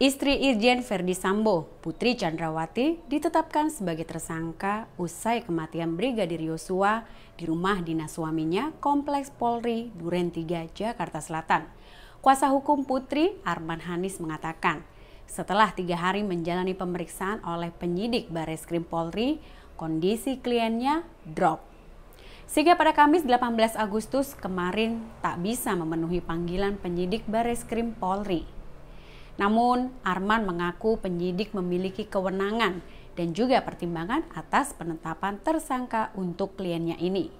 Istri Irjen Verdi Sambo, Putri Chandrawati, ditetapkan sebagai tersangka usai kematian Brigadir Yosua di rumah dinas suaminya Kompleks Polri Duren 3 Jakarta Selatan. Kuasa hukum Putri Arman Hanis mengatakan, setelah tiga hari menjalani pemeriksaan oleh penyidik Bareskrim Polri, kondisi kliennya drop. Sehingga pada Kamis 18 Agustus kemarin tak bisa memenuhi panggilan penyidik Bareskrim Polri. Namun, Arman mengaku penyidik memiliki kewenangan dan juga pertimbangan atas penetapan tersangka untuk kliennya ini.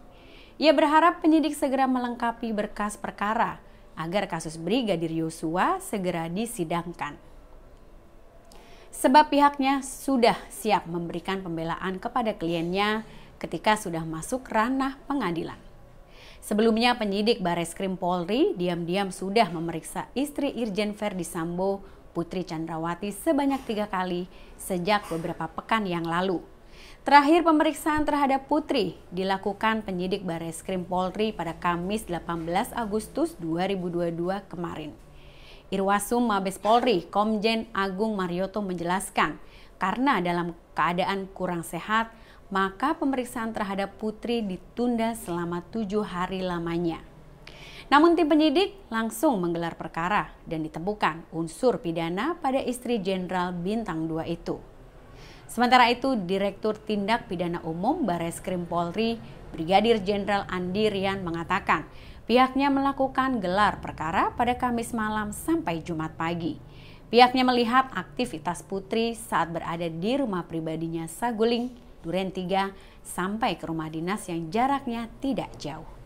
Ia berharap penyidik segera melengkapi berkas perkara agar kasus Brigadir Yosua segera disidangkan. Sebab pihaknya sudah siap memberikan pembelaan kepada kliennya ketika sudah masuk ranah pengadilan. Sebelumnya penyidik Bareskrim Polri diam-diam sudah memeriksa istri Irjen Verdi Sambo Putri Chandrawati sebanyak tiga kali sejak beberapa pekan yang lalu. Terakhir pemeriksaan terhadap Putri dilakukan penyidik Bareskrim Polri pada Kamis 18 Agustus 2022 kemarin. Irwasum Mabes Polri, Komjen Agung Marioto menjelaskan, karena dalam keadaan kurang sehat, maka pemeriksaan terhadap Putri ditunda selama tujuh hari lamanya. Namun tim penyidik langsung menggelar perkara dan ditemukan unsur pidana pada istri Jenderal Bintang 2 itu. Sementara itu, Direktur Tindak Pidana Umum Bares Krim Polri, Brigadir Jenderal Andi Rian mengatakan pihaknya melakukan gelar perkara pada Kamis malam sampai Jumat pagi. Pihaknya melihat aktivitas Putri saat berada di rumah pribadinya Saguling, Duren 3, sampai ke rumah dinas yang jaraknya tidak jauh.